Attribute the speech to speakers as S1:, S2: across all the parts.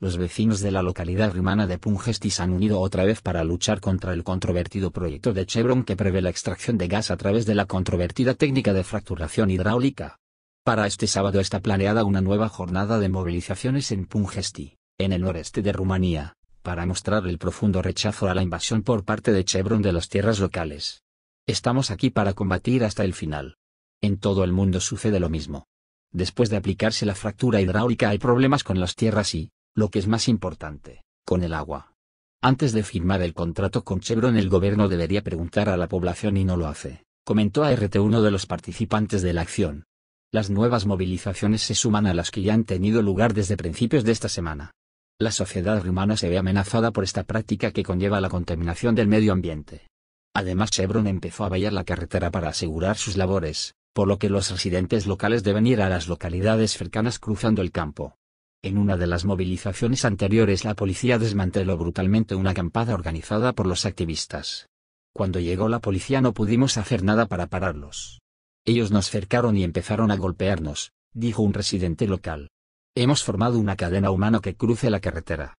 S1: los vecinos de la localidad rumana de Pungesti se han unido otra vez para luchar contra el controvertido proyecto de Chevron que prevé la extracción de gas a través de la controvertida técnica de fracturación hidráulica. Para este sábado está planeada una nueva jornada de movilizaciones en Pungesti, en el noreste de Rumanía, para mostrar el profundo rechazo a la invasión por parte de Chevron de las tierras locales. Estamos aquí para combatir hasta el final. En todo el mundo sucede lo mismo. Después de aplicarse la fractura hidráulica hay problemas con las tierras y, lo que es más importante, con el agua. Antes de firmar el contrato con Chevron el gobierno debería preguntar a la población y no lo hace, comentó a RT uno de los participantes de la acción. Las nuevas movilizaciones se suman a las que ya han tenido lugar desde principios de esta semana. La sociedad rumana se ve amenazada por esta práctica que conlleva la contaminación del medio ambiente. Además Chevron empezó a vallar la carretera para asegurar sus labores, por lo que los residentes locales deben ir a las localidades cercanas cruzando el campo. En una de las movilizaciones anteriores la policía desmanteló brutalmente una acampada organizada por los activistas. Cuando llegó la policía no pudimos hacer nada para pararlos. Ellos nos cercaron y empezaron a golpearnos, dijo un residente local. Hemos formado una cadena humana que cruce la carretera.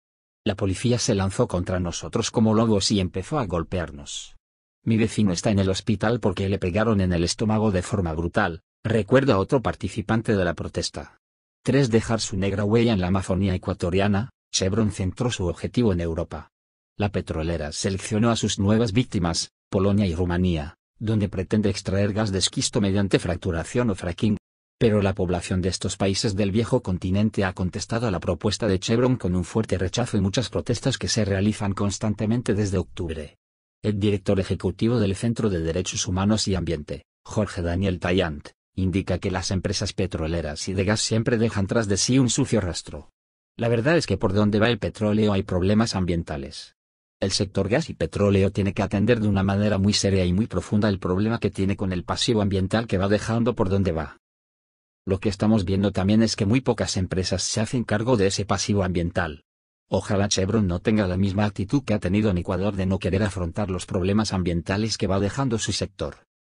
S1: La policía se lanzó contra nosotros como lobos y empezó a golpearnos. Mi vecino está en el hospital porque le pegaron en el estómago de forma brutal, recuerda otro participante de la protesta. Tras dejar su negra huella en la Amazonía ecuatoriana, Chevron centró su objetivo en Europa. La petrolera seleccionó a sus nuevas víctimas, Polonia y Rumanía, donde pretende extraer gas de esquisto mediante fracturación o fracking. Pero la población de estos países del viejo continente ha contestado a la propuesta de Chevron con un fuerte rechazo y muchas protestas que se realizan constantemente desde octubre. El director ejecutivo del Centro de Derechos Humanos y Ambiente, Jorge Daniel Tayant, indica que las empresas petroleras y de gas siempre dejan tras de sí un sucio rastro. La verdad es que por donde va el petróleo hay problemas ambientales. El sector gas y petróleo tiene que atender de una manera muy seria y muy profunda el problema que tiene con el pasivo ambiental que va dejando por donde va. Lo que estamos viendo también es que muy pocas empresas se hacen cargo de ese pasivo ambiental. Ojalá Chevron no tenga la misma actitud que ha tenido en Ecuador de no querer afrontar los problemas ambientales que va dejando su sector.